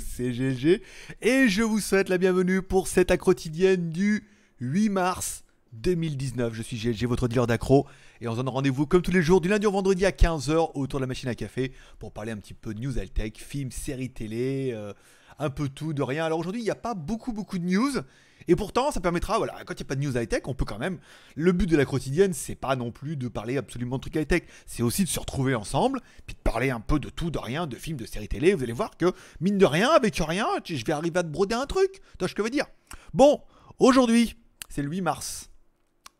c'est GG et je vous souhaite la bienvenue pour cette quotidienne du 8 mars 2019. Je suis GLG, votre dealer d'accro, et on se donne rendez-vous comme tous les jours, du lundi au vendredi à 15h autour de la machine à café pour parler un petit peu de news altech, tech films, séries télé, euh, un peu tout, de rien. Alors aujourd'hui, il n'y a pas beaucoup, beaucoup de news. Et pourtant, ça permettra, voilà, quand il n'y a pas de news high-tech, on peut quand même. Le but de la quotidienne, c'est pas non plus de parler absolument de trucs high-tech, c'est aussi de se retrouver ensemble, puis de parler un peu de tout, de rien, de films, de séries télé. Vous allez voir que, mine de rien, avec rien, je vais arriver à te broder un truc. Toi, je que veux dire. Bon, aujourd'hui, c'est le 8 mars.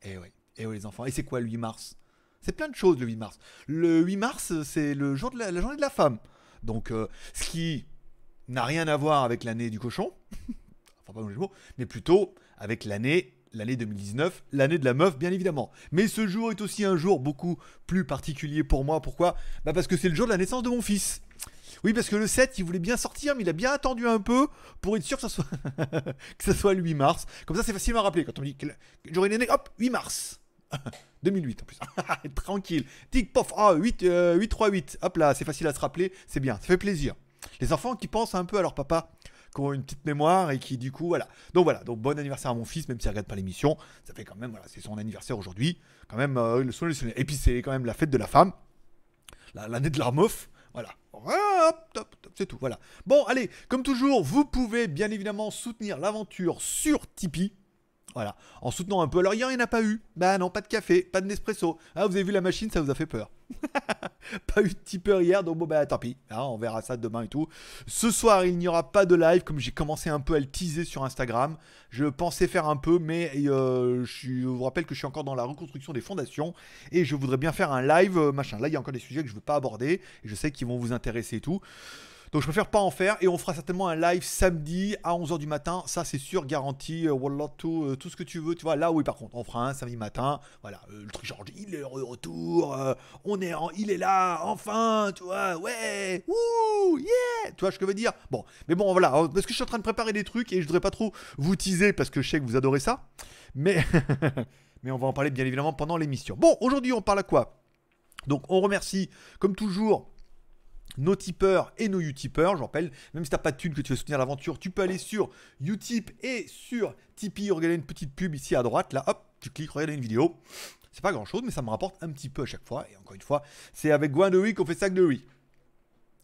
Eh oui, eh les enfants. Et c'est quoi le 8 mars C'est plein de choses le 8 mars. Le 8 mars, c'est le jour de la, journée de la femme. Donc, euh, ce qui n'a rien à voir avec l'année du cochon, enfin pas mais plutôt avec l'année l'année 2019, l'année de la meuf bien évidemment. Mais ce jour est aussi un jour beaucoup plus particulier pour moi. Pourquoi Bah parce que c'est le jour de la naissance de mon fils. Oui, parce que le 7, il voulait bien sortir, mais il a bien attendu un peu pour être sûr que ça soit, que ça soit le 8 mars. Comme ça, c'est facile à rappeler. Quand on dit que j'aurais une année, hop, 8 mars. 2008 en plus. Tranquille. Tic, pof, ah, 8, 8, 3, 8. Hop là, c'est facile à se rappeler, c'est bien, ça fait plaisir les enfants qui pensent un peu à leur papa, qui ont une petite mémoire et qui du coup voilà. Donc voilà, donc bon anniversaire à mon fils, même s'il regarde pas l'émission, ça fait quand même voilà, c'est son anniversaire aujourd'hui, quand même euh, le soleil, et puis c'est quand même la fête de la femme, l'année de la meuf, voilà. C'est tout, voilà. Bon, allez, comme toujours, vous pouvez bien évidemment soutenir l'aventure sur Tipeee. Voilà. En soutenant un peu. Alors, il n'y en a pas eu. Bah non, pas de café, pas de Nespresso. Ah, vous avez vu la machine, ça vous a fait peur. pas eu de tipeur hier, donc bon, bah tant pis. Ah, on verra ça demain et tout. Ce soir, il n'y aura pas de live, comme j'ai commencé un peu à le teaser sur Instagram. Je pensais faire un peu, mais euh, je vous rappelle que je suis encore dans la reconstruction des fondations. Et je voudrais bien faire un live, euh, machin. Là, il y a encore des sujets que je ne veux pas aborder. Et je sais qu'ils vont vous intéresser et tout. Donc je préfère pas en faire et on fera certainement un live samedi à 11h du matin. Ça c'est sûr, garanti. Euh, euh, tout, ce que tu veux, tu vois. Là oui par contre, on fera un samedi matin. Voilà, euh, le truc il est de retour, on est en, il est là, enfin, tu vois, ouais, ouh, yeah, tu vois ce que je veux dire. Bon, mais bon voilà, parce que je suis en train de préparer des trucs et je voudrais pas trop vous teaser parce que je sais que vous adorez ça. Mais, mais on va en parler bien évidemment pendant l'émission. Bon, aujourd'hui on parle à quoi donc on remercie comme toujours nos tipeurs et nos utipeurs. Je rappelle, même si t'as pas de thune que tu veux soutenir l'aventure, tu peux aller sur Utip et sur Tipeee. Regardez une petite pub ici à droite. Là, hop, tu cliques, regardez une vidéo. C'est pas grand chose, mais ça me rapporte un petit peu à chaque fois. Et encore une fois, c'est avec Guan de Wii qu'on fait sac de riz.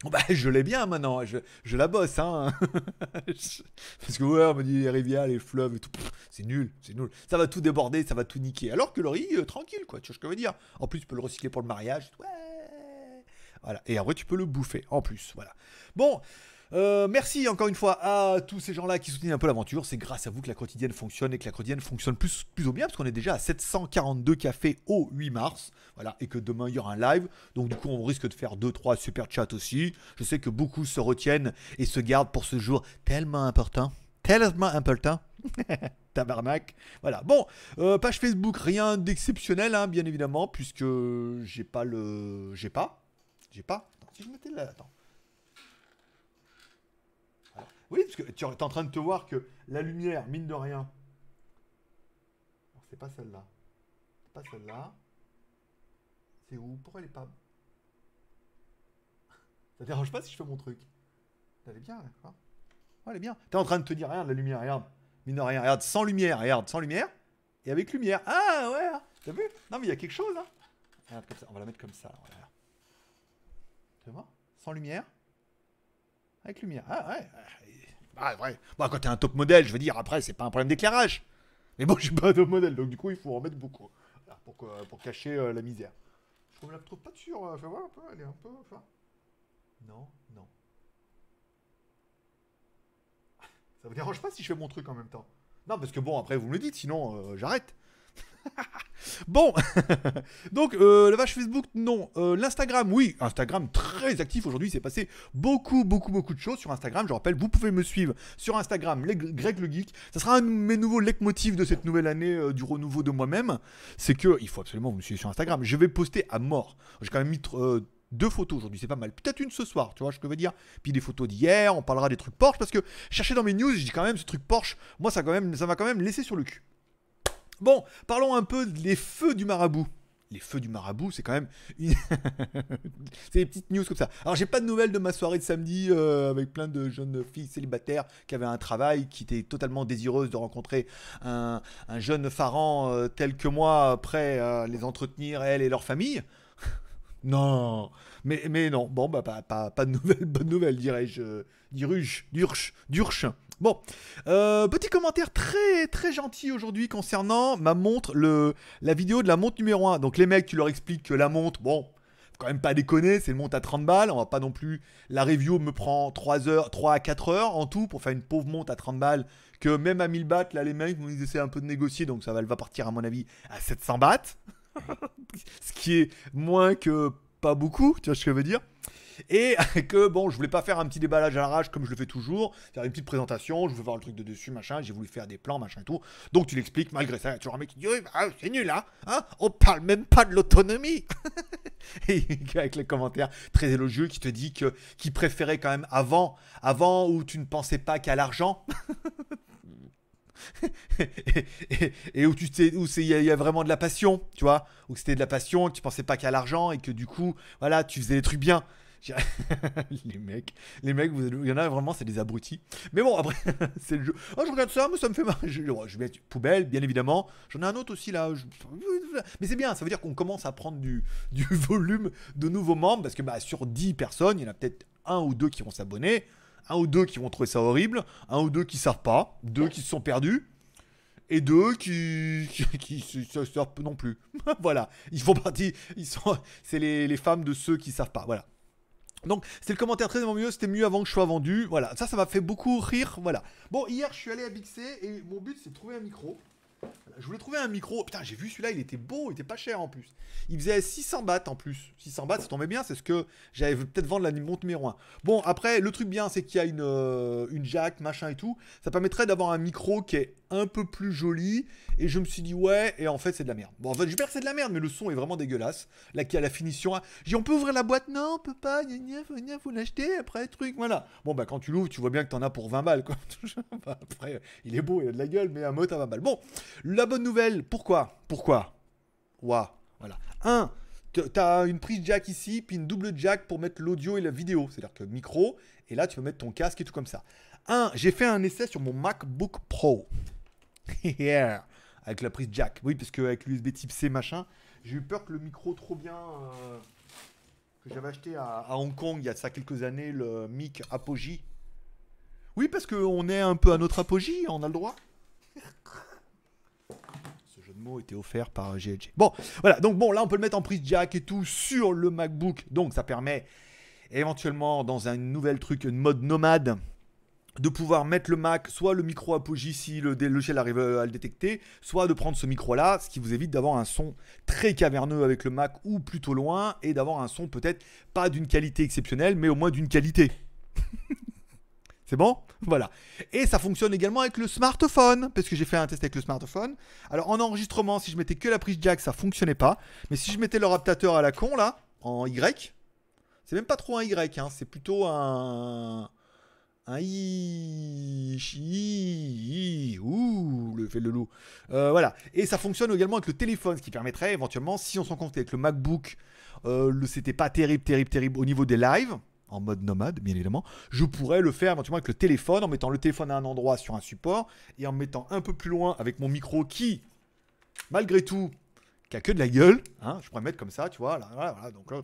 Bah, je l'ai bien maintenant, je, la bosse, hein. Parce que ouais, on me dit les rivières, les fleuves et tout, c'est nul, c'est nul. Ça va tout déborder, ça va tout niquer. Alors que le riz, euh, tranquille, quoi, tu vois ce que je veux dire. En plus, tu peux le recycler pour le mariage, ouais. Voilà. Et après, tu peux le bouffer en plus. Voilà. Bon. Euh, merci encore une fois à tous ces gens-là qui soutiennent un peu l'aventure. C'est grâce à vous que la quotidienne fonctionne et que la quotidienne fonctionne plus, plus ou bien parce qu'on est déjà à 742 cafés au 8 mars. Voilà, et que demain il y aura un live. Donc du coup, on risque de faire 2-3 super chats aussi. Je sais que beaucoup se retiennent et se gardent pour ce jour tellement important. Tellement important. Tabarnak. Voilà. Bon, euh, page Facebook, rien d'exceptionnel, hein, bien évidemment, puisque j'ai pas le. J'ai pas pas. si je mettais là, attends. oui, parce que tu es en train de te voir que la lumière, mine de rien. C'est pas celle-là. C'est pas celle-là. C'est où Pourquoi elle est pas. Ça dérange pas si je fais mon truc Elle est bien, d'accord elle est bien. T'es en train de te dire, regarde la lumière, regarde. Mine de rien, regarde, sans lumière, regarde, sans lumière. Et avec lumière. Ah ouais hein. T'as vu Non, mais il y a quelque chose, hein. On va la mettre comme ça. Sans lumière Avec lumière. Ah ouais. bah vrai. Bah quand t'es un top modèle, je veux dire, après, c'est pas un problème d'éclairage. Mais bon, je suis pas un top modèle, donc du coup, il faut en mettre beaucoup. pour, cacher euh, la misère. Je la trouve pas euh, elle est un peu. Non, non. Ça vous dérange pas si je fais mon truc en même temps Non, parce que bon, après, vous me le dites, sinon, euh, j'arrête. Bon, donc euh, la vache Facebook, non. Euh, L'Instagram, oui. Instagram très actif aujourd'hui. C'est s'est passé beaucoup, beaucoup, beaucoup de choses sur Instagram. Je rappelle, vous pouvez me suivre sur Instagram, Greg le Geek. Ça sera un de mes nouveaux leitmotifs de cette nouvelle année euh, du renouveau de moi-même. C'est que il faut absolument vous me suivez sur Instagram. Je vais poster à mort. J'ai quand même mis deux photos aujourd'hui, c'est pas mal. Peut-être une ce soir, tu vois ce que je veux dire. Puis des photos d'hier, on parlera des trucs Porsche parce que chercher dans mes news, je dis quand même ce truc Porsche, moi ça quand même ça m'a quand même laisser sur le cul. Bon, parlons un peu des feux du marabout. Les feux du marabout, c'est quand même. Une... c'est des petites news comme ça. Alors, j'ai pas de nouvelles de ma soirée de samedi euh, avec plein de jeunes filles célibataires qui avaient un travail, qui étaient totalement désireuses de rencontrer un, jeune pharaon euh, tel que moi, prêt à euh, les entretenir, elles et leur famille. non, mais, mais non. Bon, bah, pas, de nouvelles, bonne nouvelle, dirais-je. Diruche, d'urche, d'urche. Bon, euh, petit commentaire très très gentil aujourd'hui concernant ma montre, le, la vidéo de la montre numéro 1. Donc les mecs, tu leur expliques que la montre, bon, quand même pas déconner, c'est une montre à 30 balles, on va pas non plus... La review me prend 3 heures, 3 à 4 heures en tout pour faire une pauvre montre à 30 balles que même à 1000 bahts, là les mecs, ils essaient un peu de négocier, donc ça va, elle va partir à mon avis à 700 bahts. Ce qui est moins que pas beaucoup, tu vois ce que je veux dire et que bon, je voulais pas faire un petit déballage à l'arrache comme je le fais toujours, faire une petite présentation, je veux voir le truc de dessus, machin, j'ai voulu faire des plans, machin et tout. Donc tu l'expliques, malgré ça, il y a toujours un mec qui dit bah, c'est nul hein, hein, on parle même pas de l'autonomie. et avec les commentaires très élogieux qui te dit que qui préférait quand même avant, avant où tu ne pensais pas qu'à l'argent. et, où tu sais où il y, a vraiment de la passion, tu vois, où c'était de la passion, tu pensais pas qu'à l'argent et que du coup, voilà, tu faisais les trucs bien. les mecs, les mecs, il y en a vraiment, c'est des abrutis. Mais bon, après, c'est le jeu. Oh, je regarde ça, mais ça me fait mal. Je, vais mettre poubelle, bien évidemment. J'en ai un autre aussi là. Mais c'est bien, ça veut dire qu'on commence à prendre du, du volume de nouveaux membres parce que bah, sur 10 personnes, il y en a peut-être un ou deux qui vont s'abonner un ou deux qui vont trouver ça horrible, un ou deux qui savent pas, deux qui se sont perdus, et deux qui qui, savent non plus. voilà, ils font partie, ils sont, c'est les, femmes de ceux qui savent pas. Voilà. Donc c'est le commentaire très mieux, c'était mieux avant que je sois vendu. Voilà, ça, ça m'a fait beaucoup rire. Voilà. Bon, hier je suis allé à Bixé et mon but c'est de trouver un micro. Je voulais trouver un micro. Putain, j'ai vu celui-là, il était beau, il était pas cher en plus. Il faisait 600 bahts en plus. 600 bahts, ça tombait bien, c'est ce que j'avais peut-être vendre la montre numéro 1. Bon, après, le truc bien, c'est qu'il y a une, euh, une jack, machin et tout. Ça permettrait d'avoir un micro qui est un peu plus joli. Et je me suis dit, ouais, et en fait, c'est de la merde. Bon, en fait, j'espère que c'est de la merde, mais le son est vraiment dégueulasse. Là, qui a la finition. J'ai on peut ouvrir la boîte Non, on peut pas. Il faut, l'acheter après, truc, voilà. Bon, bah, quand tu l'ouvres, tu vois bien que t'en as pour 20 balles, quoi. après, il est beau, il a de la gueule, mais un mot à 20 balles. Bon, la bonne nouvelle, pourquoi Pourquoi Waouh, voilà. 1. T'as une prise jack ici, puis une double jack pour mettre l'audio et la vidéo, c'est-à-dire que micro, et là tu peux mettre ton casque et tout comme ça. un J'ai fait un essai sur mon MacBook Pro. Avec la prise jack. Oui, parce qu'avec l'USB type C, machin, j'ai eu peur que le micro trop bien. Euh, que j'avais acheté à, Hong Kong il y a ça quelques années, le mic Apogee. Oui, parce qu'on est un peu à notre Apogee, on a le droit. Ce jeu de mots était offert par GLG. Bon, voilà, donc bon, là on peut le mettre en prise jack et tout sur le MacBook. Donc ça permet éventuellement dans un nouvel truc, une mode nomade, de pouvoir mettre le Mac, soit le micro Apogee si le logiciel arrive euh, à le détecter, soit de prendre ce micro-là, ce qui vous évite d'avoir un son très caverneux avec le Mac ou plutôt loin, et d'avoir un son peut-être pas d'une qualité exceptionnelle, mais au moins d'une qualité. C'est bon Voilà. Et ça fonctionne également avec le smartphone, parce que j'ai fait un test avec le smartphone. Alors en enregistrement, si je mettais que la prise jack, ça fonctionnait pas. Mais si je mettais le raptateur à la con, là, en Y, c'est même pas trop un Y, hein, c'est plutôt un... Un hein, ouh, le fait le loup. Euh, voilà. Et ça fonctionne également avec le téléphone, ce qui permettrait éventuellement, si on s'en compte avec le MacBook, euh, le, c'était pas terrible, terrible, terrible au niveau des lives, en mode nomade, bien évidemment. Je pourrais le faire éventuellement avec le téléphone, en mettant le téléphone à un endroit sur un support, et en mettant un peu plus loin avec mon micro qui, malgré tout, qui a que de la gueule, hein, je pourrais mettre comme ça, tu vois, là, voilà, donc là,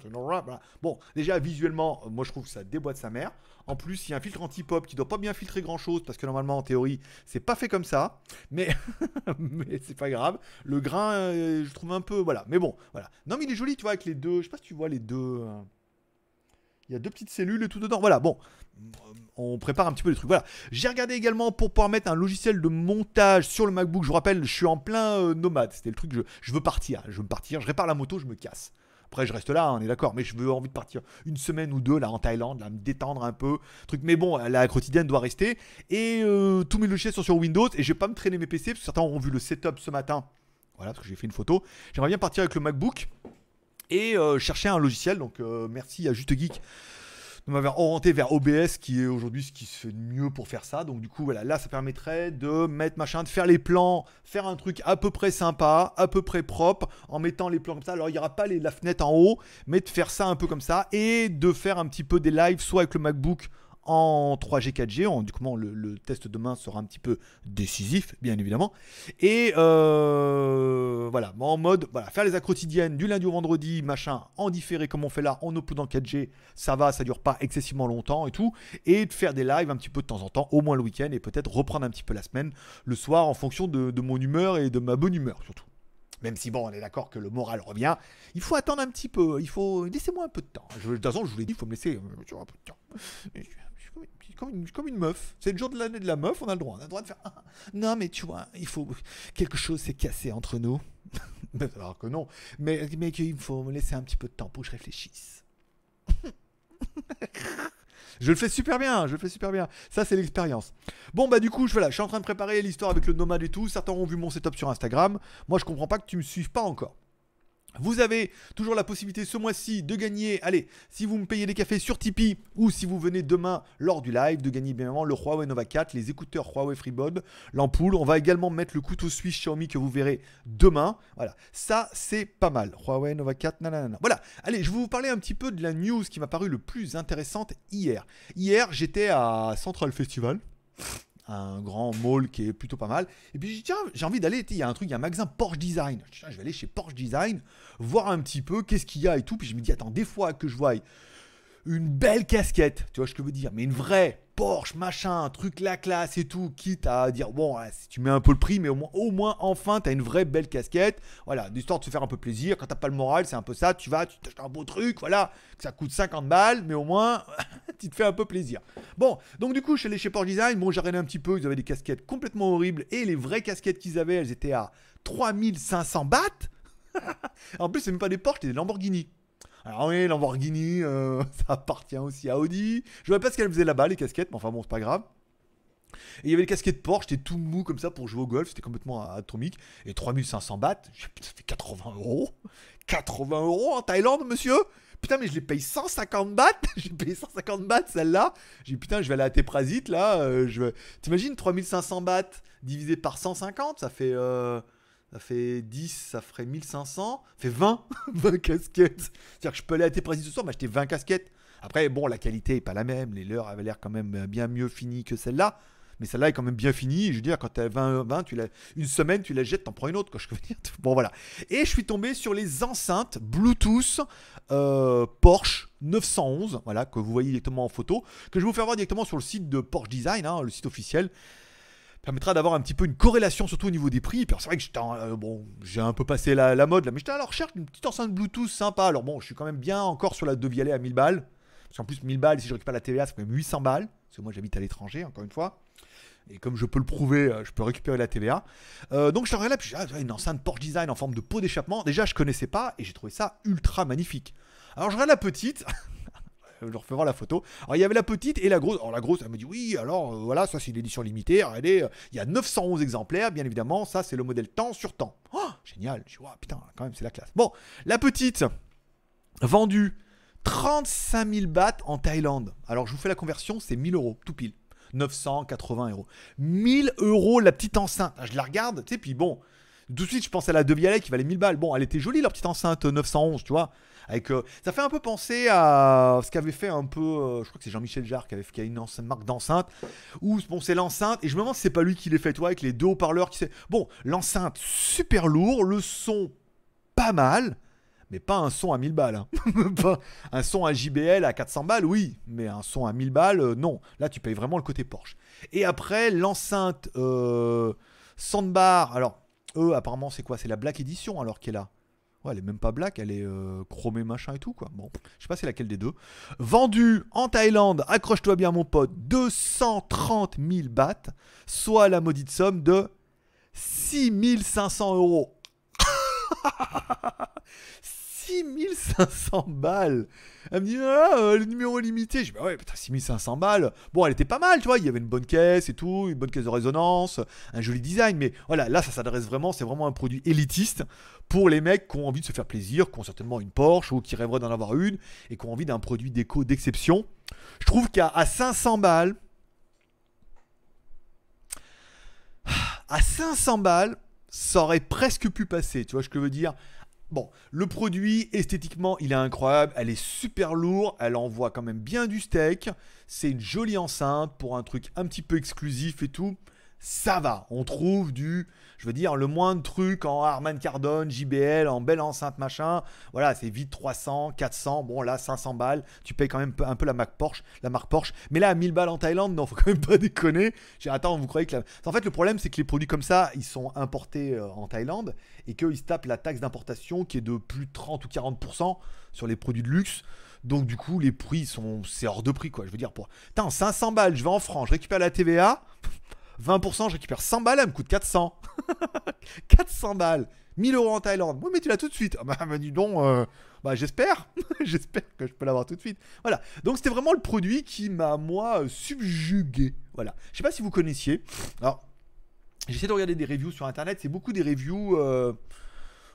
Bon, déjà, visuellement, euh, moi, je trouve que ça déboîte sa mère. En plus, il y a un filtre anti-pop qui doit pas bien filtrer grand-chose, parce que normalement, en théorie, c'est pas fait comme ça, mais, mais c'est pas grave. Le grain, euh, je trouve un peu, voilà, mais bon, voilà. Non, mais il est joli, tu vois, avec les deux, je sais pas si tu vois les deux... Hein. Il y a deux petites cellules et tout dedans. Voilà, bon, on prépare un petit peu les trucs. Voilà. J'ai regardé également pour pouvoir mettre un logiciel de montage sur le MacBook. Je vous rappelle, je suis en plein euh, nomade. C'était le truc, je, veux partir. Je veux partir. Je répare la moto, je me casse. Après, je reste là, hein, on est d'accord, mais je veux envie de partir une semaine ou deux là en Thaïlande, là, me détendre un peu. Truc, mais bon, la quotidienne doit rester. Et euh, tous mes logiciels sont sur Windows et je vais pas me traîner mes PC parce que certains ont vu le setup ce matin. Voilà, parce que j'ai fait une photo. J'aimerais bien partir avec le MacBook et euh, chercher un logiciel. Donc euh, merci à Juste Geek de m'avoir orienté vers OBS qui est aujourd'hui ce qui se fait de mieux pour faire ça. Donc du coup voilà, là ça permettrait de mettre machin, de faire les plans, faire un truc à peu près sympa, à peu près propre, en mettant les plans comme ça. Alors il n'y aura pas les, la fenêtre en haut, mais de faire ça un peu comme ça et de faire un petit peu des lives soit avec le MacBook en 3G, 4G. En, du coup, le, le, test demain sera un petit peu décisif, bien évidemment. Et euh, voilà, en mode, voilà, faire les quotidiennes du lundi au vendredi, machin, en différé comme on fait là, en uploadant 4G, ça va, ça dure pas excessivement longtemps et tout. Et de faire des lives un petit peu de temps en temps, au moins le week-end, et peut-être reprendre un petit peu la semaine, le soir, en fonction de, mon humeur et de ma bonne humeur surtout. Même si, bon, on est d'accord que le moral revient. Il faut attendre un petit peu. Il faut. Laissez-moi un peu de temps. de toute façon, je vous l'ai dit, il faut me laisser euh, un peu de temps comme une, comme meuf. C'est le jour de l'année de la meuf, on a le droit. On a le droit de faire. Ah, ah. non, mais tu vois, il faut. Quelque chose s'est cassé entre nous. Alors que non. Mais, mais me faut me laisser un petit peu de temps pour que je réfléchisse. Je le fais super bien, je le fais super bien. Ça, c'est l'expérience. Bon, bah, du coup, je, voilà, je suis en train de préparer l'histoire avec le nomade et tout. Certains ont vu mon setup sur Instagram. Moi, je comprends pas que tu me suives pas encore. Vous avez toujours la possibilité ce mois-ci de gagner, allez, si vous me payez des cafés sur Tipeee ou si vous venez demain lors du live, de gagner bien évidemment le Huawei Nova 4, les écouteurs Huawei FreeBod, l'ampoule. On va également mettre le couteau suisse Xiaomi que vous verrez demain. Voilà, ça c'est pas mal. Huawei Nova 4, nanana. Voilà, allez, je vais vous parler un petit peu de la news qui m'a paru le plus intéressante hier. Hier, j'étais à Central Festival un grand mall qui est plutôt pas mal. Et puis, tiens, j'ai envie d'aller, il y a un truc, il y a un magasin Porsche Design. je vais aller chez Porsche Design, voir un petit peu qu'est-ce qu'il y a et tout. Puis je me dis, attends, des fois que je voie une belle casquette, tu vois ce que je veux dire, mais une vraie, Porsche, machin, truc la classe et tout, quitte à dire bon, hein, si tu mets un peu le prix, mais au moins, au moins enfin, t'as une vraie belle casquette. Voilà, histoire de se faire un peu plaisir. Quand t'as pas le moral, c'est un peu ça. Tu vas, tu t'achètes un beau truc, voilà, que ça coûte 50 balles, mais au moins, tu te fais un peu plaisir. Bon, donc du coup, je suis allé chez Porsche Design. Bon, j'ai un petit peu, ils avaient des casquettes complètement horribles et les vraies casquettes qu'ils avaient, elles étaient à 3500 bahts. en plus, c'est même pas des Porsche, c'est des Lamborghini. Alors ah oui, Lamborghini, euh, ça appartient aussi à Audi. Je vois pas ce qu'elle faisait là-bas, les casquettes, mais enfin bon, c'est pas grave. Et il y avait les casquettes Porsche, j'étais tout mou comme ça pour jouer au golf, c'était complètement atomique. Et 3500 bahts, ça fait 80 euros 80 euros en Thaïlande, monsieur Putain, mais je les paye 150 bahts J'ai payé 150 bahts celle-là J'ai putain, je vais aller à Teprasit là. Euh, T'imagines 3500 bahts divisé par 150, ça fait. Euh, ça fait 10, ça ferait 1500, ça fait 20, casquettes. C'est-à-dire que je peux aller à précis ce soir, m'acheter 20 casquettes. Après, bon, la qualité est pas la même, les leurs avaient l'air quand même bien mieux finies que celle-là. Mais celle-là est quand même bien finie. Je veux dire, quand tu as 20, 20 tu une semaine, tu la jettes, t'en prends une autre. Quoi, je veux dire. Bon, voilà. Et je suis tombé sur les enceintes Bluetooth euh, Porsche 911, voilà, que vous voyez directement en photo, que je vais vous faire voir directement sur le site de Porsche Design, hein, le site officiel permettra d'avoir un petit peu une corrélation, surtout au niveau des prix. Puis c'est vrai que euh, bon, j'ai un peu passé la, mode là, mais j'étais à la recherche d'une petite enceinte Bluetooth sympa. Alors bon, je suis quand même bien encore sur la Devialet à 1000 balles. Parce qu'en plus, 1000 balles, si je récupère la TVA, c'est quand même 800 balles. Parce que moi, j'habite à l'étranger, encore une fois. Et comme je peux le prouver, euh, je peux récupérer la TVA. Euh, donc je ai regarde puis j'ai ah, une enceinte Porsche Design en forme de pot d'échappement. Déjà, je connaissais pas et j'ai trouvé ça ultra magnifique. Alors je regarde la petite. je refais voir la photo. Alors il y avait la petite et la grosse. Alors la grosse, elle me dit oui, alors euh, voilà, ça c'est l'édition limitée. Regardez, est, euh, il y a 911 exemplaires, bien évidemment. Ça c'est le modèle temps sur temps. Oh, génial. Je vois, putain, quand même, c'est la classe. Bon, la petite, vendue 35 000 bahts en Thaïlande. Alors je vous fais la conversion, c'est 1000 euros, tout pile. 980 euros. 1000 euros la petite enceinte. Ah, je la regarde, tu sais, puis bon, tout de suite, je pense à la De qui valait 1000 balles. Bon, elle était jolie, leur petite enceinte 911, tu vois. Euh, ça fait un peu penser à ce qu'avait fait un peu, euh, je crois que c'est Jean-Michel Jarre qui avait fait une marque d'enceinte, où c'est l'enceinte, et je me demande si c'est pas lui qui l'ait fait, toi, avec les deux haut-parleurs qui Bon, l'enceinte super lourd, le son pas mal, mais pas un son à 1000 balles. Hein. un son à JBL à 400 balles, oui, mais un son à 1000 balles, euh, non. Là, tu payes vraiment le côté Porsche. Et après, l'enceinte euh, Sandbar, alors, eux, apparemment, c'est quoi C'est la Black Edition, alors, qu'elle est là elle est même pas black, elle est euh, chromée machin et tout quoi. Bon, je sais pas c'est laquelle des deux. Vendu en Thaïlande, accroche-toi bien mon pote, 230 000 bahts, soit la maudite somme de 6500 euros. 6500 balles. Elle me dit, ah, euh, le numéro limité. Je dis, bah ouais, putain, 6500 balles. Bon, elle était pas mal, tu vois. Il y avait une bonne caisse et tout, une bonne caisse de résonance, un joli design. Mais voilà, là, ça s'adresse vraiment, c'est vraiment un produit élitiste pour les mecs qui ont envie de se faire plaisir, qui ont certainement une Porsche ou qui rêveraient d'en avoir une et qui ont envie d'un produit déco d'exception. Je trouve qu'à 500 balles, à 500 balles, ça aurait presque pu passer. Tu vois ce que je veux dire Bon, le produit, esthétiquement, il est incroyable. Elle est super lourde. Elle envoie quand même bien du steak. C'est une jolie enceinte pour un truc un petit peu exclusif et tout ça va. On trouve du, je veux dire, le moins de trucs en Armand Cardone, JBL, en belle enceinte, machin. Voilà, c'est vite 300, 400. Bon, là, 500 balles. Tu payes quand même un peu la marque Porsche. La marque Porsche. Mais là, 1000 balles en Thaïlande, non, faut quand même pas déconner. J'ai attends, vous croyez que la... En fait, le problème, c'est que les produits comme ça, ils sont importés euh, en Thaïlande et qu'ils se tapent la taxe d'importation qui est de plus de 30 ou 40% sur les produits de luxe. Donc, du coup, les prix sont. C'est hors de prix, quoi. Je veux dire, pour. Putain, 500 balles, je vais en France, je récupère la TVA. 20%, je récupère 100 balles, elle me coûte 400. 400 balles. 1000 euros en Thaïlande. Oui, mais tu l'as tout de suite. Ah bah, bah dis donc, euh, bah, j'espère. j'espère que je peux l'avoir tout de suite. Voilà. Donc, c'était vraiment le produit qui m'a, moi, subjugué. Voilà. Je sais pas si vous connaissiez. Alors, j'essaie de regarder des reviews sur Internet. C'est beaucoup des reviews... Euh,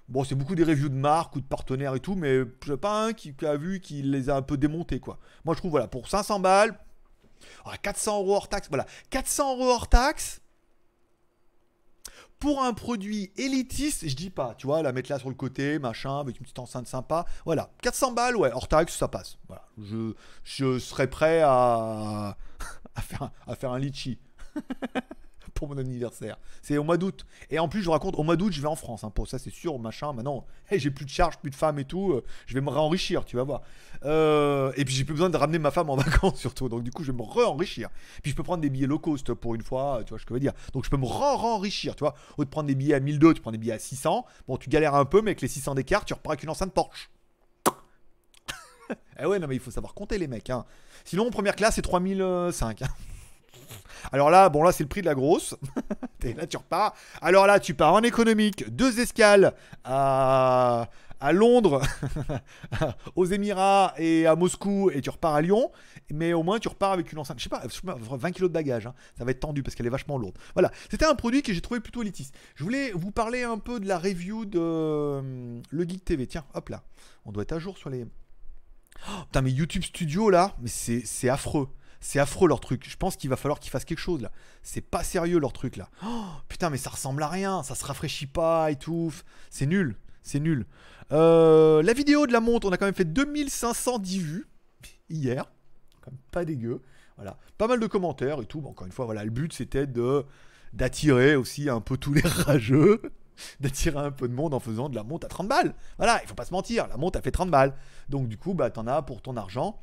bon, c'est beaucoup des reviews de marques ou de partenaires et tout, mais je pas un qui, a vu qu'il les a un peu démonté quoi. Moi, je trouve, voilà, pour 500 balles, 400 ah, euros hors taxe, voilà. 400 euros hors taxe pour un produit élitiste, je dis pas, tu vois, la mettre là sur le côté, machin, avec une petite enceinte sympa. Voilà, 400 balles, ouais, hors taxe, ça passe. Voilà, je, serais prêt à, à, faire, à faire un litchi. pour mon anniversaire. C'est au mois d'août. Et en plus, je raconte, au mois d'août, je vais en France. Hein, pour ça, c'est sûr, machin. Maintenant, eh, j'ai plus de charges, plus de femmes et tout. Euh, je vais me réenrichir, tu vas voir. Euh, et puis, j'ai plus besoin de ramener ma femme en vacances, surtout. Donc, du coup, je vais me réenrichir. Puis, je peux prendre des billets low cost pour une fois, tu vois ce que je veux dire. Donc, je peux me réenrichir, tu vois. Au de prendre des billets à 1002, tu prends des billets à 600. Bon, tu galères un peu, mais avec les 600 d'écart, tu repars avec une enceinte Porsche. eh ouais, non, mais il faut savoir compter, les mecs. Hein. Sinon, première classe, c'est 3005. Alors là, bon, là, c'est le prix de la grosse. et là, tu repars. Alors là, tu pars en économique, deux escales à, Londres, aux Émirats et à Moscou, et tu repars à Lyon. Mais au moins, tu repars avec une enceinte. Je sais pas, 20 kg de bagages. Hein. Ça va être tendu parce qu'elle est vachement lourde. Voilà, c'était un produit que j'ai trouvé plutôt litiste. Je voulais vous parler un peu de la review de euh, Le Geek TV. Tiens, hop là. On doit être à jour sur les. Oh, putain, mais YouTube Studio là, mais c'est affreux. C'est affreux leur truc. Je pense qu'il va falloir qu'ils fassent quelque chose là. C'est pas sérieux leur truc là. Oh, putain, mais ça ressemble à rien. Ça se rafraîchit pas et tout. C'est nul. C'est nul. Euh, la vidéo de la montre, on a quand même fait 2510 vues hier. Comme pas dégueu. Voilà. Pas mal de commentaires et tout. encore une fois, voilà, le but c'était de d'attirer aussi un peu tous les rageux. d'attirer un peu de monde en faisant de la monte à 30 balles. Voilà, il faut pas se mentir, la monte a fait 30 balles. Donc du coup, bah, tu en as pour ton argent.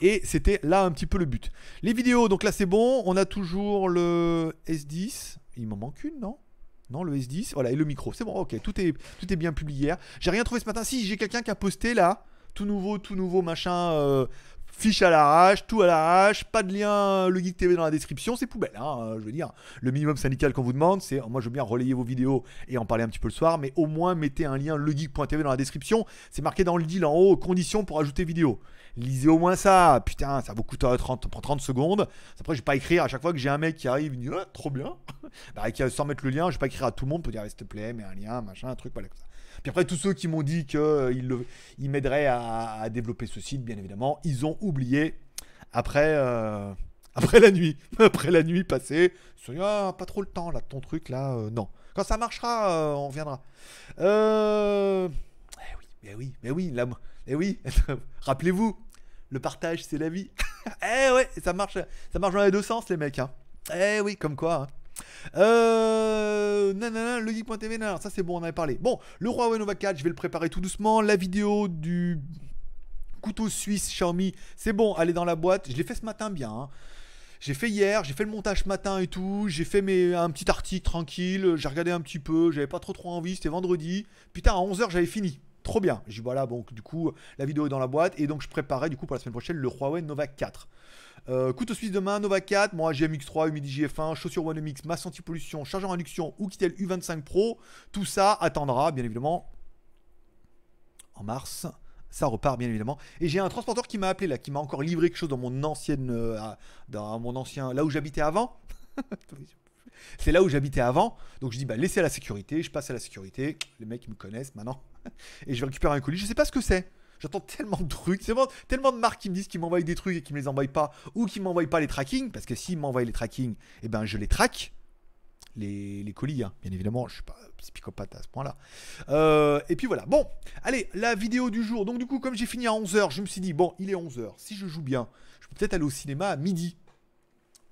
Et c'était là un petit peu le but. Les vidéos, donc là c'est bon, on a toujours le S10. Il m'en manque une, non non, le S10, voilà, et le micro, c'est bon, ok, tout est, tout est bien publié hier. J'ai rien trouvé ce matin. Si, j'ai quelqu'un qui a posté là, tout nouveau, tout nouveau, machin, euh, fiche à l'arrache, tout à l'arrache, pas de lien euh, le Geek TV dans la description, c'est poubelle, hein, euh, je veux dire. Le minimum syndical qu'on vous demande, c'est moi je veux bien relayer vos vidéos et en parler un petit peu le soir, mais au moins mettez un lien legeek.tv dans la description, c'est marqué dans le deal en haut, conditions pour ajouter vidéo. Lisez au moins ça, putain, ça vous coûte 30, euh, 30 secondes. Après, je vais pas écrire à chaque fois que j'ai un mec qui arrive, il dit, oh, trop bien, bah, qui, sans mettre le lien, je vais pas écrire à tout le monde pour dire, ah, s'il te plaît, mets un lien, machin, un truc, voilà, comme ça. Puis après, tous ceux qui m'ont dit qu'ils euh, ils m'aideraient à, développer ce site, bien évidemment, ils ont oublié après, euh, après la nuit. après la nuit passée, ils ah, pas trop le temps là, ton truc là, euh, non. Quand ça marchera, on viendra. Eh oui, mais eh oui, eh oui, eh oui. Eh rappelez-vous, le partage, c'est la vie. eh oui, ça marche, ça marche dans les deux sens, les mecs. Hein. Eh oui, comme quoi. Hein. Euh, nanana, le geek.tv, ça c'est bon, on avait parlé. Bon, le Huawei Nova 4, je vais le préparer tout doucement. La vidéo du couteau suisse Xiaomi, c'est bon, elle est dans la boîte. Je l'ai fait ce matin bien. Hein. J'ai fait hier, j'ai fait le montage ce matin et tout. J'ai fait mes, un petit article tranquille. J'ai regardé un petit peu. J'avais pas trop trop envie. C'était vendredi. Putain, à 11h, j'avais fini. Trop bien. J'ai dit voilà, donc du coup, la vidéo est dans la boîte. Et donc, je préparais du coup pour la semaine prochaine le Huawei Nova 4. Euh, couteau suisse demain, Nova 4, moi GMX 3 humidi gf 1 chaussures One Mix, masse anti-pollution, chargeur induction ou Kitel U25 Pro. Tout ça attendra, bien évidemment, en mars. Ça repart bien évidemment. Et j'ai un transporteur qui m'a appelé là, qui m'a encore livré quelque chose dans mon ancienne, euh, dans mon ancien, là où j'habitais avant. C'est là où j'habitais avant. Donc je dis, bah, laissez à la sécurité. Je passe à la sécurité. Les mecs, ils me connaissent maintenant. Et je vais récupérer un colis. Je sais pas ce que c'est. J'entends tellement de trucs, tellement, tellement de marques qui me disent qu'ils m'envoient des trucs et qu'ils me les envoient pas, ou qu'ils m'envoient pas les tracking, parce que s'ils m'envoient les tracking, eh ben je les traque. Les, colis, hein, bien évidemment, je suis pas psychopathe à ce point-là. Euh, et puis voilà, bon, allez, la vidéo du jour. Donc du coup, comme j'ai fini à 11h, je me suis dit, bon, il est 11h, si je joue bien, je peux peut-être aller au cinéma à midi.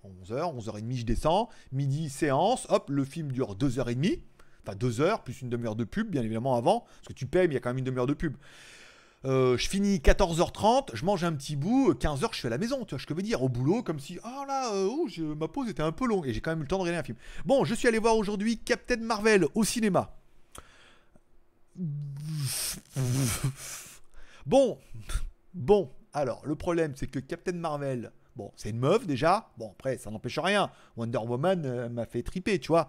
11h, 11h30, je descends, midi, séance, hop, le film dure 2h30, enfin 2h, plus une demi-heure de pub, bien évidemment, avant, parce que tu payes, mais il y a quand même une demi-heure de pub. Euh, je finis 14h30, je mange un petit bout, 15h je suis à la maison, tu vois ce que je veux dire, au boulot, comme si, oh là, euh, ma pause était un peu longue, et j'ai quand même eu le temps de regarder un film. Bon, je suis allé voir aujourd'hui Captain Marvel au cinéma. Bon, bon, alors le problème c'est que Captain Marvel, bon, c'est une meuf déjà, bon après ça n'empêche rien, Wonder Woman euh, m'a fait triper, tu vois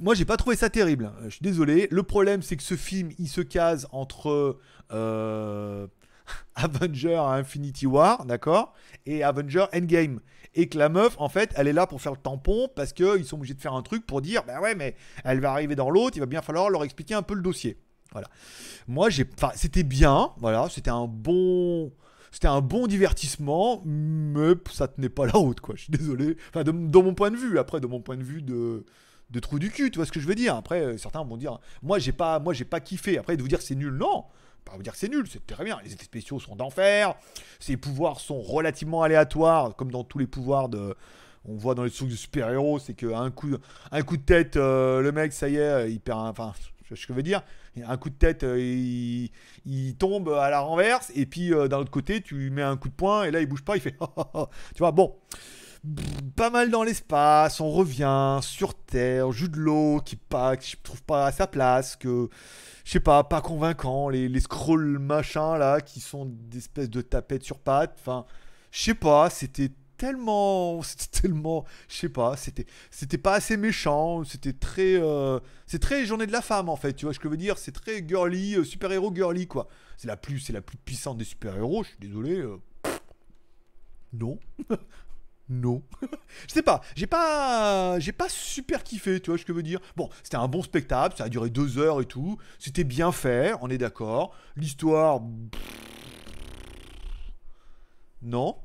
moi j'ai pas trouvé ça terrible. Euh, je suis désolé. Le problème c'est que ce film il se case entre euh, Avenger Infinity War, d'accord, et Avenger Endgame. Et que la meuf en fait elle est là pour faire le tampon parce qu'ils sont obligés de faire un truc pour dire bah ouais mais elle va arriver dans l'autre, il va bien falloir leur expliquer un peu le dossier. Voilà. Moi j'ai, enfin c'était bien, voilà, c'était un bon c'était un bon divertissement, mais ça tenait pas la route, quoi. Je suis désolé. Enfin, de, mon point de vue, après, de mon point de vue de, de trou du cul, tu vois ce que je veux dire. Après, euh, certains vont dire, moi j'ai pas, moi j'ai pas kiffé. Après, de vous dire c'est nul, non. Pas vous dire c'est nul, c'est très bien. Les effets spéciaux sont d'enfer. Ces pouvoirs sont relativement aléatoires, comme dans tous les pouvoirs de. On voit dans les trucs de super-héros, c'est qu'un coup, un coup de tête, euh, le mec, ça y est, euh, il perd Enfin, ce que je veux dire. Un coup de tête, il, tombe à la renverse, et puis d'un autre côté, tu lui mets un coup de poing, et là, il bouge pas, il fait. tu vois, bon pas mal dans l'espace, on revient sur Terre, jus de l'eau qui pas, qui trouve pas à sa place, que je sais pas, pas convaincant, les, les scrolls machin là qui sont des espèces de tapettes sur pattes, enfin, je sais pas, c'était tellement, c'était tellement, je sais pas, c'était, c'était pas assez méchant, c'était très, euh, c'est très journée de la femme en fait, tu vois ce que je veux dire, c'est très girly, euh, super héros girly quoi, c'est la plus, c'est la plus puissante des super héros, je suis désolé. Euh, non. non. je sais pas, j'ai pas, j'ai pas super kiffé, tu vois ce que je veux dire. Bon, c'était un bon spectacle, ça a duré deux heures et tout, c'était bien fait, on est d'accord. L'histoire, non,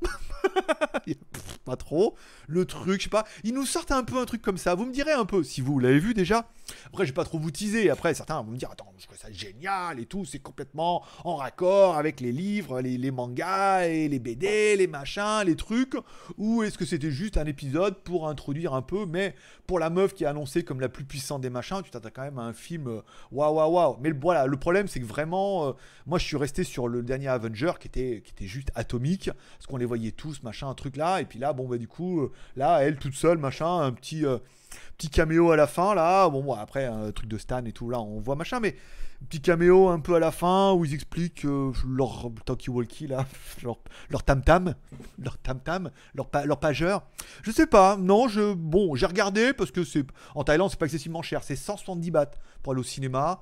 pas trop. Le truc, je sais pas, ils nous sortent un peu un truc comme ça. Vous me direz un peu si vous l'avez vu déjà. Après, je vais pas trop vous teaser. Après, certains vont me dire Attends, je trouve ça génial et tout, c'est complètement en raccord avec les livres, les, mangas et les BD, les machins, les trucs. Ou est-ce que c'était juste un épisode pour introduire un peu Mais pour la meuf qui est annoncée comme la plus puissante des machins, tu t'attends quand même à un film euh, waouh, waouh, waouh. Mais voilà, le problème, c'est que vraiment, euh, moi, je suis resté sur le dernier Avenger qui était, qui était juste atomique parce qu'on les voyait tous, machin, un truc là. Et puis là, bon, bah du coup, euh, là, elle toute seule, machin, un petit, euh, petit caméo à la fin, là. Bon, après, un truc de Stan et tout, là, on voit machin, mais petit caméo un peu à la fin où ils expliquent euh, leur talkie-walkie, là, leur tam-tam, leur tam-tam, leur, leur, pageur. Je sais pas, non, je, bon, j'ai regardé parce que c'est en Thaïlande, c'est pas excessivement cher, c'est 170 bahts pour aller au cinéma.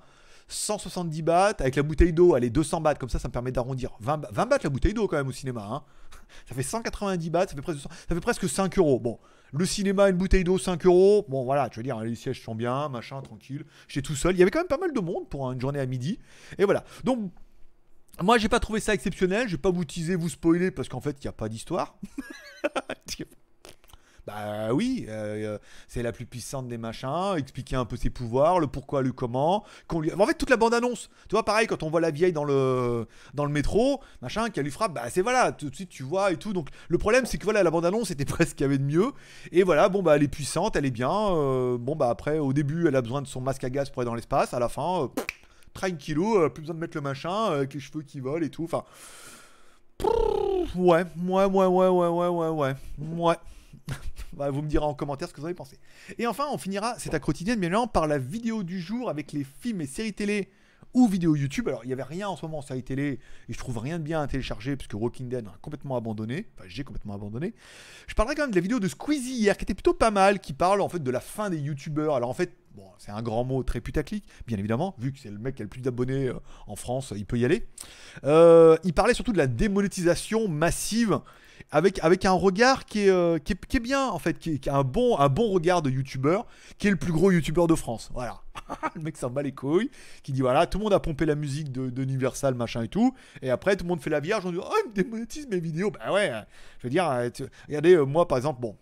170 bahts, avec la bouteille d'eau, elle est 200 bahts, comme ça, ça me permet d'arrondir. 20, 20 bahts la bouteille d'eau quand même au cinéma. Hein. Ça fait 190 bahts, ça fait presque, ça fait presque 5 euros. Bon, le cinéma, une bouteille d'eau, 5 euros. Bon, voilà, tu veux dire, hein, les sièges sont bien, machin, tranquille. J'étais tout seul. Il y avait quand même pas mal de monde pour une journée à midi. Et voilà. Donc, moi, j'ai pas trouvé ça exceptionnel. Je vais pas vous teaser, vous spoiler, parce qu'en fait, il n'y a pas d'histoire. Bah oui, euh, euh, c'est la plus puissante des machins, expliquer un peu ses pouvoirs, le pourquoi, le comment. Lui... En fait, toute la bande-annonce, tu vois, pareil, quand on voit la vieille dans le, dans le métro, machin, qui lui frappe, bah c'est voilà, tout de suite tu vois et tout. Donc le problème, c'est que voilà, la bande-annonce C'était presque ce qu'il y avait de mieux. Et voilà, bon, bah elle est puissante, elle est bien. Euh, bon, bah après, au début, elle a besoin de son masque à gaz pour aller dans l'espace, à la fin, Elle kilos plus besoin de mettre le machin, avec les cheveux qui volent et tout, enfin. Ouais, ouais, ouais, ouais, ouais, ouais, ouais, ouais. Bah, vous me direz en commentaire ce que vous en avez pensé. Et enfin, on finira cette quotidienne, bien évidemment, par la vidéo du jour avec les films et séries télé ou vidéos YouTube. Alors, il n'y avait rien en ce moment en série télé, et je trouve rien de bien à télécharger, puisque Rocking Dead a complètement abandonné. Enfin, j'ai complètement abandonné. Je parlerai quand même de la vidéo de Squeezie hier, qui était plutôt pas mal, qui parle en fait de la fin des YouTubeurs. Alors, en fait, Bon, c'est un grand mot très putaclic, bien évidemment, vu que c'est le mec qui a le plus d'abonnés euh, en France, il peut y aller. Euh, il parlait surtout de la démonétisation massive, avec, avec un regard qui est, euh, est, bien, en fait, qui, a un bon, bon regard de youtubeur, qui est le plus gros youtubeur de France. Voilà. le mec s'en bat les couilles, qui dit voilà, tout le monde a pompé la musique de, machin et tout, et après tout le monde fait la vierge, on dit oh, il démonétise mes vidéos. Bah ben ouais, je veux dire, regardez, moi par exemple, bon,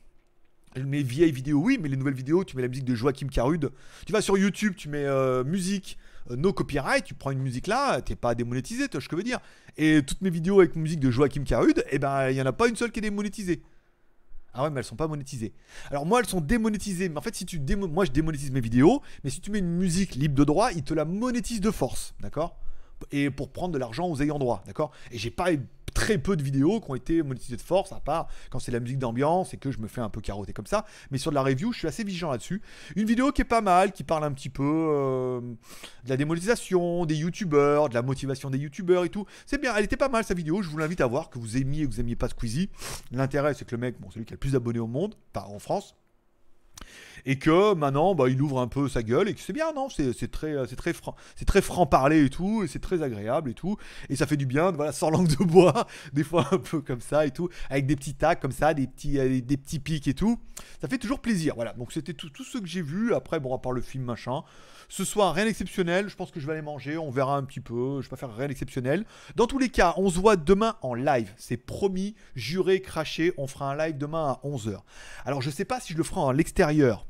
mes vieilles vidéos, oui, mais les nouvelles vidéos, tu mets la musique de Joachim Carude. Tu vas sur YouTube, tu mets euh, musique, euh, no copyright, tu prends une musique là, t'es pas démonétisé, tu vois ce que je veux dire. Et toutes mes vidéos avec musique de Joachim Carude, eh ben, il y en a pas une seule qui est démonétisée. Ah ouais, mais elles sont pas monétisées. Alors moi, elles sont démonétisées. Mais en fait, si tu moi, je démonétise mes vidéos, mais si tu mets une musique libre de droit, ils te la monétisent de force, d'accord Et pour prendre de l'argent aux ayants droit, d'accord Et j'ai pas très peu de vidéos qui ont été monétisées de force, à part quand c'est la musique d'ambiance et que je me fais un peu carotter comme ça. Mais sur de la review, je suis assez vigilant là-dessus. Une vidéo qui est pas mal, qui parle un petit peu euh, de la démonétisation, des youtubeurs, de la motivation des youtubeurs et tout. C'est bien, elle était pas mal sa vidéo, je vous l'invite à voir, que vous aimiez ou que vous aimiez pas Squeezie. L'intérêt, c'est que le mec, bon, c'est lui qui a le plus d'abonnés au monde, pas en France et que maintenant, bah, il ouvre un peu sa gueule et que c'est bien, non C'est très, c'est très franc, euh, c'est très franc parler et tout, et c'est très agréable et tout, et ça fait du bien, voilà, sans langue de bois, des fois un peu comme ça et tout, avec des petits tacs comme ça, des petits, euh, des petits pics et tout, ça fait toujours plaisir. Voilà, donc c'était tout, tout, ce que j'ai vu. Après, bon, à part le film machin, ce soir rien d'exceptionnel. Je pense que je vais aller manger, on verra un petit peu. Je vais pas faire rien d'exceptionnel. Dans tous les cas, on se voit demain en live. C'est promis, juré, craché. On fera un live demain à 11h. Alors, je sais pas si je le ferai en l'extérieur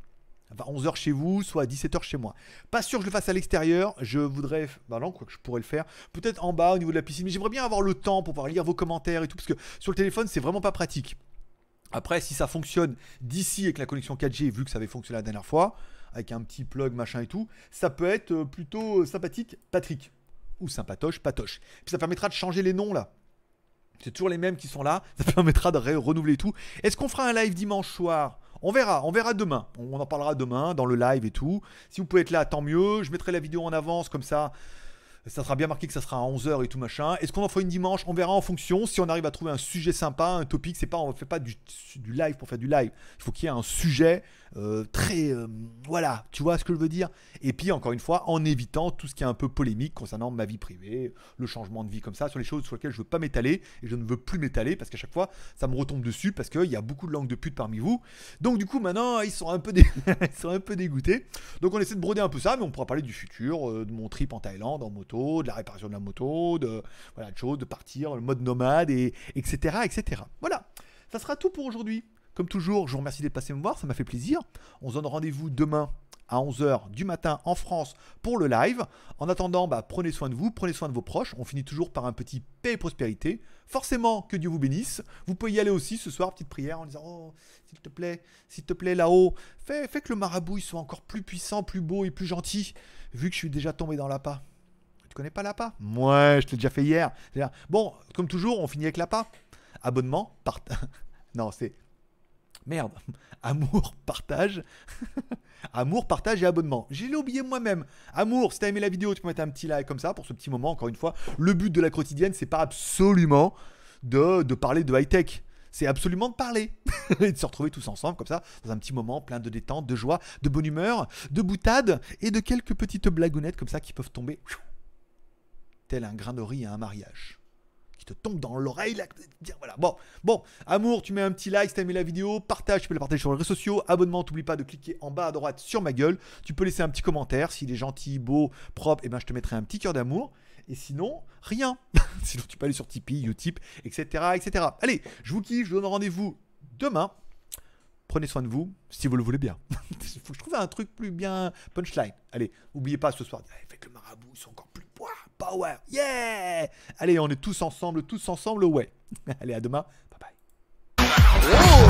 11h chez vous, soit 17h chez moi. Pas sûr que je le fasse à l'extérieur, je voudrais, bah non, quoi que je pourrais le faire, peut-être en bas au niveau de la piscine, mais j'aimerais bien avoir le temps pour pouvoir lire vos commentaires et tout, parce que sur le téléphone, c'est vraiment pas pratique. Après, si ça fonctionne d'ici avec la connexion 4G, vu que ça avait fonctionné la dernière fois, avec un petit plug, machin et tout, ça peut être euh, plutôt sympathique, Patrick. Ou sympatoche, patoche. Puis ça permettra de changer les noms là. C'est toujours les mêmes qui sont là. Ça permettra de renouveler tout. Est-ce qu'on fera un live dimanche soir on verra, on verra demain. On en parlera demain dans le live et tout. Si vous pouvez être là, tant mieux. Je mettrai la vidéo en avance comme ça. Ça sera bien marqué que ça sera à 11h et tout machin. Est-ce qu'on en fera une dimanche On verra en fonction. Si on arrive à trouver un sujet sympa, un topic, c'est pas on fait pas du, du live pour faire du live. Il faut qu'il y ait un sujet euh, très... Euh, voilà, tu vois ce que je veux dire Et puis, encore une fois, en évitant tout ce qui est un peu polémique concernant ma vie privée, le changement de vie comme ça, sur les choses sur lesquelles je veux pas m'étaler, et je ne veux plus m'étaler, parce qu'à chaque fois, ça me retombe dessus, parce qu'il y a beaucoup de langues de pute parmi vous. Donc, du coup, maintenant, ils sont un peu, un peu dégoûtés. Donc, on essaie de broder un peu ça, mais on pourra parler du futur, euh, de mon trip en Thaïlande, en moto, de la réparation de la moto, de... Voilà, de choses, de partir, le mode nomade, et etc. etc. Voilà, ça sera tout pour aujourd'hui. Comme toujours, je vous remercie d'être passé me voir, ça m'a fait plaisir. On se donne rendez-vous demain à 11h du matin en France pour le live. En attendant, bah, prenez soin de vous, prenez soin de vos proches. On finit toujours par un petit paix et prospérité. Forcément, que Dieu vous bénisse. Vous pouvez y aller aussi ce soir, petite prière en disant Oh, s'il te plaît, s'il te plaît, là-haut, fais, que le marabout soit encore plus puissant, plus beau et plus gentil, vu que je suis déjà tombé dans l'appât. Tu connais pas l'appât Moi, ouais, je t'ai déjà fait hier. Bon, comme toujours, on finit avec l'appât. Abonnement, part... non, c'est Merde, amour, partage. amour, partage et abonnement. J'ai oublié moi-même. Amour, si t'as aimé la vidéo, tu peux mettre un petit like comme ça pour ce petit moment, encore une fois. Le but de la quotidienne, c'est pas absolument de, de parler de high-tech. C'est absolument de parler et de se retrouver tous ensemble comme ça, dans un petit moment plein de détente, de joie, de bonne humeur, de boutade et de quelques petites blagounettes comme ça qui peuvent tomber tel un grain de riz à un mariage te tombe dans l'oreille. Là, voilà. Bon, bon, amour, tu mets un petit like si t'as aimé la vidéo, partage, tu peux la partager sur les réseaux sociaux, abonnement, t'oublie pas de cliquer en bas à droite sur ma gueule. Tu peux laisser un petit commentaire, s'il est gentil, beau, propre, et eh ben je te mettrai un petit cœur d'amour. Et sinon, rien. sinon, tu peux aller sur Tipeee, Utip, etc., etc. Allez, je vous kiffe, je vous donne rendez-vous demain prenez soin de vous, si vous le voulez bien. Il faut que je trouve un truc plus bien punchline. Allez, oubliez pas ce soir, faites le marabout, ils sont encore power. Yeah Allez, on est tous ensemble, tous ensemble, ouais. Allez, à demain. Bye bye.